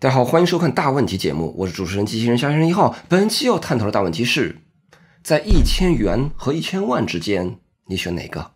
大家好，欢迎收看《大问题》节目，我是主持人机器人夏先生一号。本期要探讨的大问题是在一千元和一千万之间，你选哪个？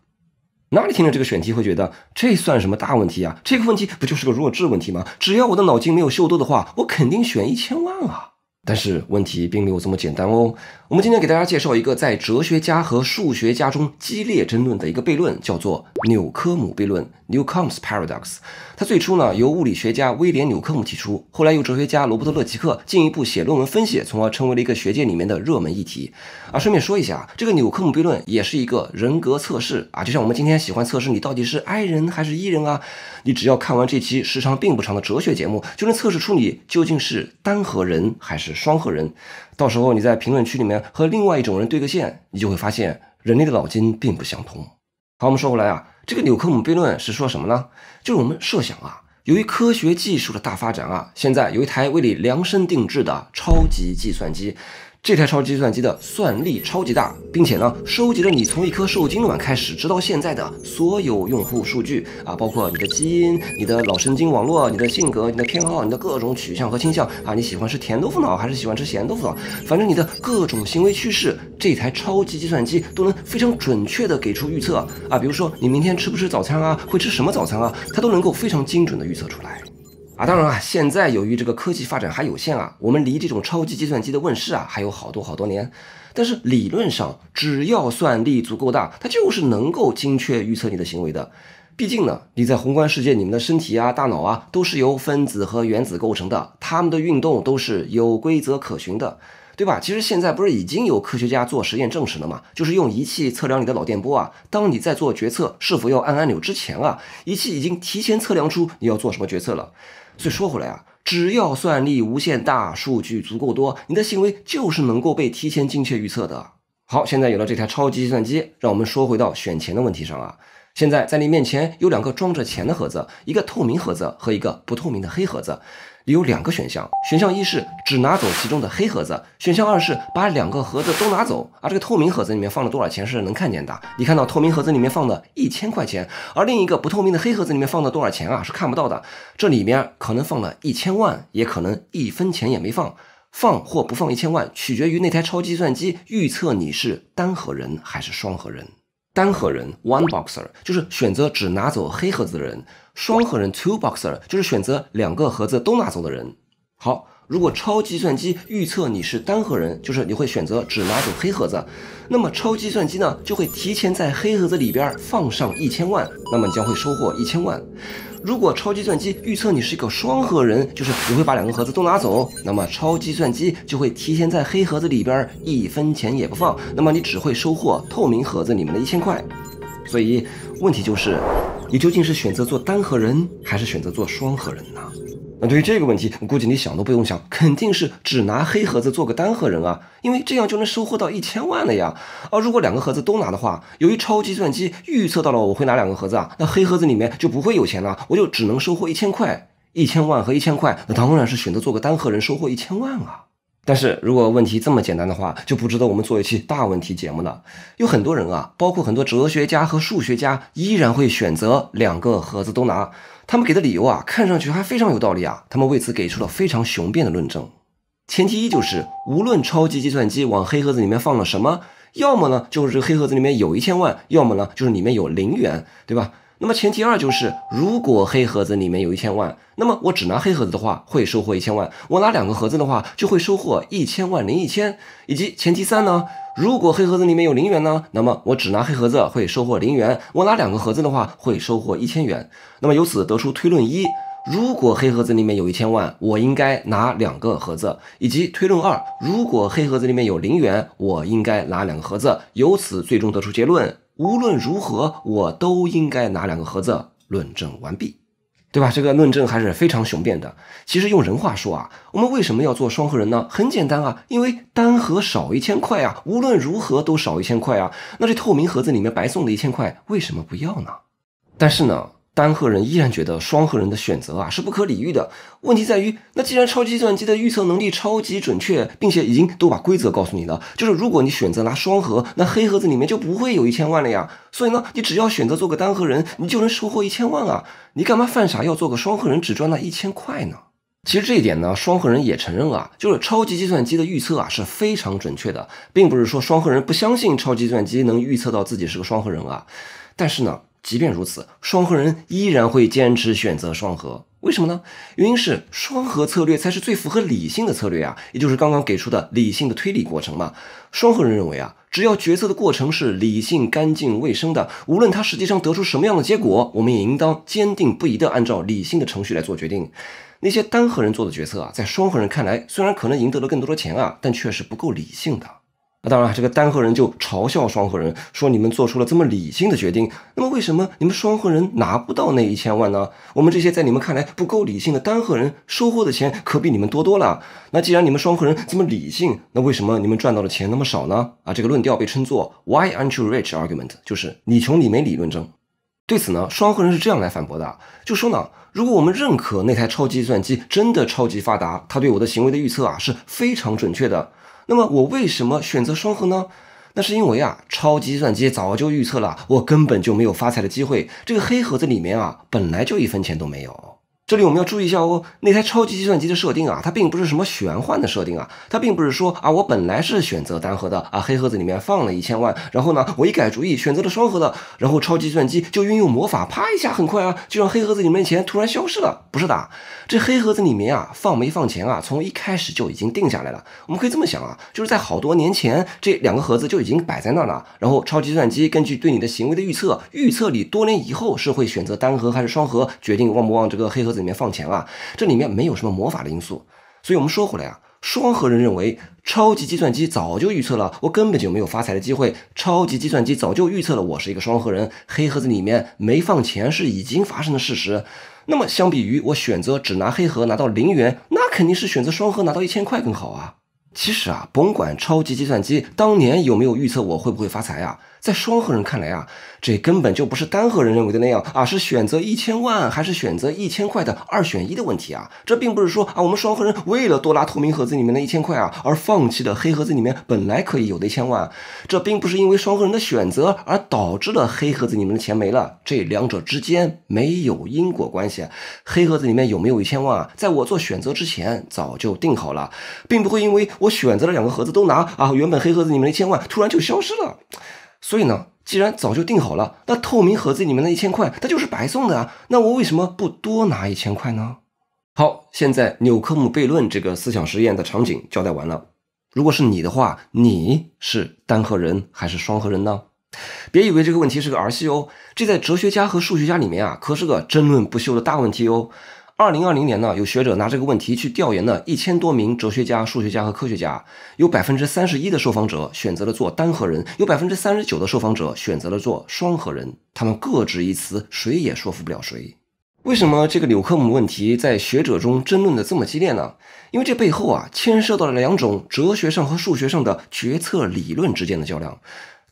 哪里听着这个选题会觉得这算什么大问题啊？这个问题不就是个弱智问题吗？只要我的脑筋没有秀逗的话，我肯定选一千万啊！但是问题并没有这么简单哦。我们今天给大家介绍一个在哲学家和数学家中激烈争论的一个悖论，叫做纽科姆悖论 （Newcomb's Paradox）。它最初呢由物理学家威廉纽科姆提出，后来由哲学家罗伯特勒奇克进一步写论文分析，从而成为了一个学界里面的热门议题。啊，顺便说一下啊，这个纽科姆悖论也是一个人格测试啊，就像我们今天喜欢测试你到底是 I 人还是 E 人啊。你只要看完这期时长并不长的哲学节目，就能测试出你究竟是单核人还是。双核人，到时候你在评论区里面和另外一种人对个线，你就会发现人类的脑筋并不相通。好，我们说回来啊，这个纽科姆悖论是说什么呢？就是我们设想啊，由于科学技术的大发展啊，现在有一台为你量身定制的超级计算机。这台超级计算机的算力超级大，并且呢，收集了你从一颗受精卵开始直到现在的所有用户数据啊，包括你的基因、你的脑神经网络、你的性格、你的偏好、你的各种取向和倾向啊，你喜欢吃甜豆腐脑还是喜欢吃咸豆腐脑？反正你的各种行为趋势，这台超级计算机都能非常准确的给出预测啊，比如说你明天吃不吃早餐啊，会吃什么早餐啊，它都能够非常精准的预测出来。啊，当然啊，现在由于这个科技发展还有限啊，我们离这种超级计算机的问世啊还有好多好多年。但是理论上，只要算力足够大，它就是能够精确预测你的行为的。毕竟呢，你在宏观世界，你们的身体啊、大脑啊，都是由分子和原子构成的，它们的运动都是有规则可循的，对吧？其实现在不是已经有科学家做实验证实了吗？就是用仪器测量你的脑电波啊，当你在做决策是否要按按钮之前啊，仪器已经提前测量出你要做什么决策了。所以说回来啊，只要算力无限，大数据足够多，你的行为就是能够被提前精确预测的。好，现在有了这台超级计算机，让我们说回到选钱的问题上啊。现在在你面前有两个装着钱的盒子，一个透明盒子和一个不透明的黑盒子。有两个选项，选项一是只拿走其中的黑盒子，选项二是把两个盒子都拿走。而这个透明盒子里面放了多少钱是能看见的，你看到透明盒子里面放的一千块钱，而另一个不透明的黑盒子里面放的多少钱啊是看不到的。这里面可能放了一千万，也可能一分钱也没放。放或不放一千万，取决于那台超计算机预测你是单核人还是双核人。单盒人 （One Boxer） 就是选择只拿走黑盒子的人；双盒人 （Two Boxer） 就是选择两个盒子都拿走的人。好，如果超计算机预测你是单盒人，就是你会选择只拿走黑盒子，那么超计算机呢就会提前在黑盒子里边放上一千万，那么你将会收获一千万。如果超级计算机预测你是一个双核人，就是你会把两个盒子都拿走，那么超级计算机就会提前在黑盒子里边一分钱也不放，那么你只会收获透明盒子里面的一千块。所以问题就是，你究竟是选择做单核人，还是选择做双核人呢？那对于这个问题，估计你想都不用想，肯定是只拿黑盒子做个单核人啊，因为这样就能收获到一千万了呀。而如果两个盒子都拿的话，由于超级计算机预测到了我会拿两个盒子啊，那黑盒子里面就不会有钱了，我就只能收获一千块、一千万和一千块。那当然是选择做个单核人，收获一千万啊。但是如果问题这么简单的话，就不值得我们做一期大问题节目了。有很多人啊，包括很多哲学家和数学家，依然会选择两个盒子都拿。他们给的理由啊，看上去还非常有道理啊。他们为此给出了非常雄辩的论证。前提一就是，无论超级计算机往黑盒子里面放了什么，要么呢就是这个黑盒子里面有一千万，要么呢就是里面有零元，对吧？那么前提二就是，如果黑盒子里面有一千万，那么我只拿黑盒子的话会收获一千万，我拿两个盒子的话就会收获一千万零一千，以及前提三呢？如果黑盒子里面有零元呢？那么我只拿黑盒子会收获零元，我拿两个盒子的话会收获一千元。那么由此得出推论一：如果黑盒子里面有1000万，我应该拿两个盒子；以及推论二：如果黑盒子里面有零元，我应该拿两个盒子。由此最终得出结论：无论如何，我都应该拿两个盒子。论证完毕。对吧？这个论证还是非常雄辩的。其实用人话说啊，我们为什么要做双核人呢？很简单啊，因为单核少一千块啊，无论如何都少一千块啊。那这透明盒子里面白送的一千块，为什么不要呢？但是呢？单核人依然觉得双核人的选择啊是不可理喻的。问题在于，那既然超级计算机的预测能力超级准确，并且已经都把规则告诉你了，就是如果你选择拿双核，那黑盒子里面就不会有一千万了呀。所以呢，你只要选择做个单核人，你就能收获一千万啊。你干嘛犯傻要做个双核人，只赚那一千块呢？其实这一点呢，双核人也承认啊，就是超级计算机的预测啊是非常准确的，并不是说双核人不相信超级计算机能预测到自己是个双核人啊。但是呢。即便如此，双核人依然会坚持选择双核，为什么呢？原因是双核策略才是最符合理性的策略啊，也就是刚刚给出的理性的推理过程嘛。双核人认为啊，只要决策的过程是理性、干净、卫生的，无论它实际上得出什么样的结果，我们也应当坚定不移地按照理性的程序来做决定。那些单核人做的决策啊，在双核人看来，虽然可能赢得了更多的钱啊，但却是不够理性的。那当然，这个单核人就嘲笑双核人，说你们做出了这么理性的决定，那么为什么你们双核人拿不到那一千万呢？我们这些在你们看来不够理性的单核人，收获的钱可比你们多多了。那既然你们双核人这么理性，那为什么你们赚到的钱那么少呢？啊，这个论调被称作 “Why aren't you rich?” argument，就是你穷你没理论证”。对此呢，双核人是这样来反驳的，就说呢，如果我们认可那台超级计算机真的超级发达，它对我的行为的预测啊是非常准确的。那么我为什么选择双核呢？那是因为啊，超级计算机早就预测了，我根本就没有发财的机会。这个黑盒子里面啊，本来就一分钱都没有。这里我们要注意一下哦，那台超级计算机的设定啊，它并不是什么玄幻的设定啊，它并不是说啊，我本来是选择单核的啊，黑盒子里面放了一千万，然后呢，我一改主意选择了双核的，然后超级计算机就运用魔法，啪一下，很快啊，就让黑盒子里面钱突然消失了，不是的，这黑盒子里面啊，放没放钱啊，从一开始就已经定下来了。我们可以这么想啊，就是在好多年前，这两个盒子就已经摆在那了，然后超级计算机根据对你的行为的预测，预测你多年以后是会选择单核还是双核，决定忘不忘这个黑盒子。里面放钱啊，这里面没有什么魔法的因素，所以我们说回来啊，双核人认为超级计算机早就预测了，我根本就没有发财的机会。超级计算机早就预测了，我是一个双核人，黑盒子里面没放钱是已经发生的事实。那么相比于我选择只拿黑盒拿到零元，那肯定是选择双核拿到一千块更好啊。其实啊，甭管超级计算机当年有没有预测我会不会发财啊，在双核人看来啊，这根本就不是单核人认为的那样，啊，是选择一千万还是选择一千块的二选一的问题啊。这并不是说啊，我们双核人为了多拉透明盒子里面的一千块啊，而放弃了黑盒子里面本来可以有的千万。这并不是因为双核人的选择而导致了黑盒子里面的钱没了，这两者之间没有因果关系。黑盒子里面有没有一千万啊，在我做选择之前早就定好了，并不会因为。我选择了两个盒子都拿啊，原本黑盒子里面的一千万突然就消失了，所以呢，既然早就定好了，那透明盒子里面的一千块它就是白送的啊，那我为什么不多拿一千块呢？好，现在纽科姆悖论这个思想实验的场景交代完了，如果是你的话，你是单核人还是双核人呢？别以为这个问题是个儿戏哦，这在哲学家和数学家里面啊可是个争论不休的大问题哦。二零二零年呢，有学者拿这个问题去调研了一千多名哲学家、数学家和科学家，有百分之三十一的受访者选择了做单核人，有百分之三十九的受访者选择了做双核人，他们各执一词，谁也说服不了谁。为什么这个纽科姆问题在学者中争论的这么激烈呢？因为这背后啊，牵涉到了两种哲学上和数学上的决策理论之间的较量。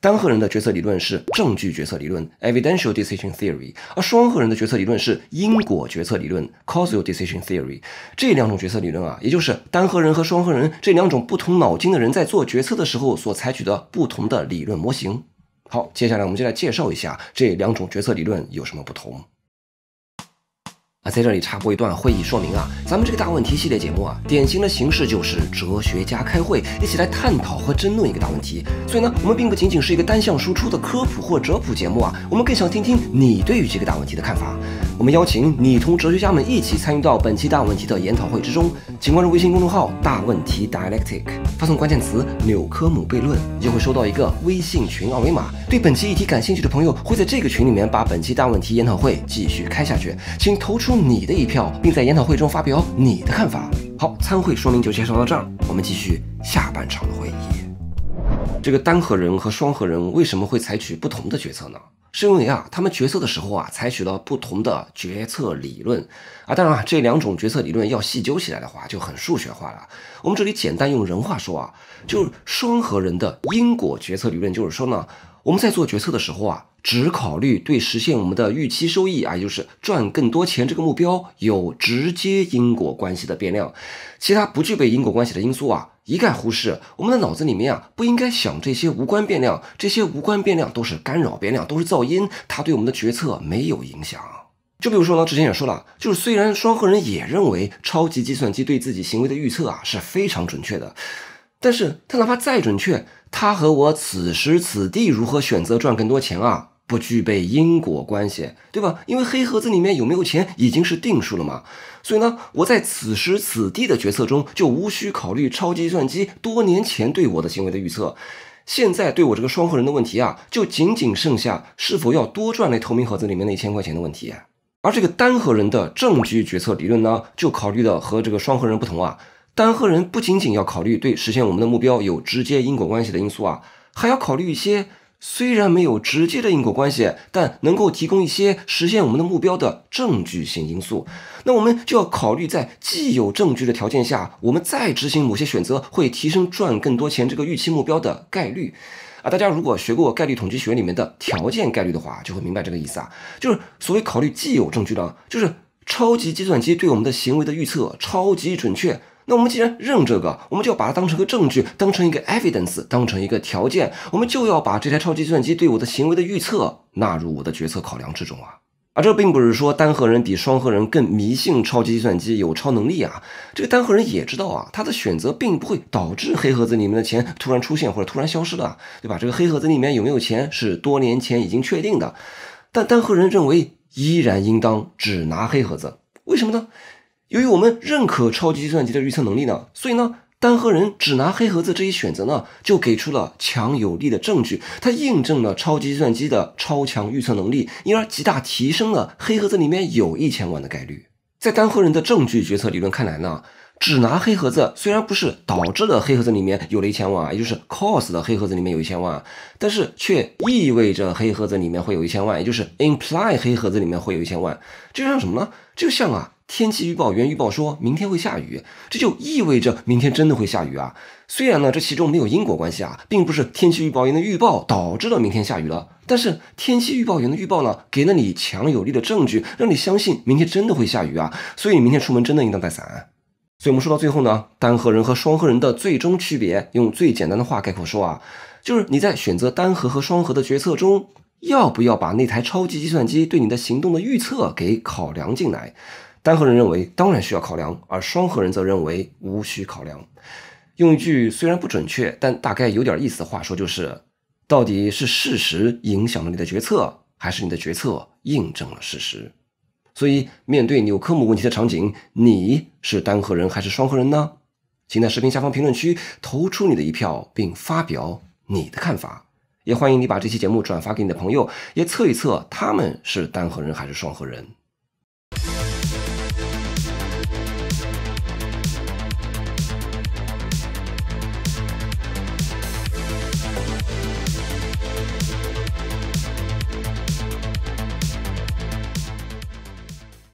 单核人的决策理论是证据决策理论 (evidential decision theory)，而双核人的决策理论是因果决策理论 (causal decision theory)。这两种决策理论啊，也就是单核人和双核人这两种不同脑筋的人在做决策的时候所采取的不同的理论模型。好，接下来我们就来介绍一下这两种决策理论有什么不同。啊，在这里插播一段会议说明啊，咱们这个大问题系列节目啊，典型的形式就是哲学家开会，一起来探讨和争论一个大问题。所以呢，我们并不仅仅是一个单向输出的科普或哲普节目啊，我们更想听听你对于这个大问题的看法。我们邀请你同哲学家们一起参与到本期大问题的研讨会之中，请关注微信公众号“大问题 dialectic”，发送关键词“纽科姆悖论”，你就会收到一个微信群二维码。对本期议题感兴趣的朋友，会在这个群里面把本期大问题研讨会继续开下去，请投出。用你的一票，并在研讨会中发表你的看法。好，参会说明就介绍到这儿，我们继续下半场的会议。这个单核人和双核人为什么会采取不同的决策呢？是因为啊，他们决策的时候啊，采取了不同的决策理论啊。当然啊，这两种决策理论要细究起来的话，就很数学化了。我们这里简单用人话说啊，就是双核人的因果决策理论，就是说呢。我们在做决策的时候啊，只考虑对实现我们的预期收益啊，也就是赚更多钱这个目标有直接因果关系的变量，其他不具备因果关系的因素啊，一概忽视。我们的脑子里面啊，不应该想这些无关变量，这些无关变量都是干扰变量，都是噪音，它对我们的决策没有影响。就比如说呢，之前也说了，就是虽然双核人也认为超级计算机对自己行为的预测啊是非常准确的，但是它哪怕再准确。他和我此时此地如何选择赚更多钱啊，不具备因果关系，对吧？因为黑盒子里面有没有钱已经是定数了嘛。所以呢，我在此时此地的决策中就无需考虑超级计算机多年前对我的行为的预测。现在对我这个双核人的问题啊，就仅仅剩下是否要多赚那透明盒子里面那一千块钱的问题。而这个单核人的证据决策理论呢，就考虑的和这个双核人不同啊。单核人不仅仅要考虑对实现我们的目标有直接因果关系的因素啊，还要考虑一些虽然没有直接的因果关系，但能够提供一些实现我们的目标的证据性因素。那我们就要考虑，在既有证据的条件下，我们再执行某些选择会提升赚更多钱这个预期目标的概率。啊，大家如果学过概率统计学里面的条件概率的话，就会明白这个意思啊。就是所谓考虑既有证据的，就是超级计算机对我们的行为的预测超级准确。那我们既然认这个，我们就要把它当成个证据，当成一个 evidence，当成一个条件，我们就要把这台超级计算机对我的行为的预测纳入我的决策考量之中啊！而这并不是说单核人比双核人更迷信超级计算机有超能力啊，这个单核人也知道啊，他的选择并不会导致黑盒子里面的钱突然出现或者突然消失的，对吧？这个黑盒子里面有没有钱是多年前已经确定的，但单核人认为依然应当只拿黑盒子，为什么呢？由于我们认可超级计算机的预测能力呢，所以呢单核人只拿黑盒子这一选择呢，就给出了强有力的证据，它印证了超级计算机的超强预测能力，因而极大提升了黑盒子里面有一千万的概率。在单核人的证据决策理论看来呢，只拿黑盒子虽然不是导致了黑盒子里面有了一千万，也就是 cause 的黑盒子里面有一千万，但是却意味着黑盒子里面会有一千万，也就是 imply 黑盒子里面会有一千万。就像什么呢？就像啊。天气预报员预报说明天会下雨，这就意味着明天真的会下雨啊。虽然呢，这其中没有因果关系啊，并不是天气预报员的预报导致了明天下雨了，但是天气预报员的预报呢，给了你强有力的证据，让你相信明天真的会下雨啊。所以你明天出门真的应当带伞。所以我们说到最后呢，单核人和双核人的最终区别，用最简单的话概括说啊，就是你在选择单核和双核的决策中，要不要把那台超级计算机对你的行动的预测给考量进来。单核人认为当然需要考量，而双核人则认为无需考量。用一句虽然不准确，但大概有点意思的话说，就是到底是事实影响了你的决策，还是你的决策印证了事实？所以，面对纽科姆问题的场景，你是单核人还是双核人呢？请在视频下方评论区投出你的一票，并发表你的看法。也欢迎你把这期节目转发给你的朋友，也测一测他们是单核人还是双核人。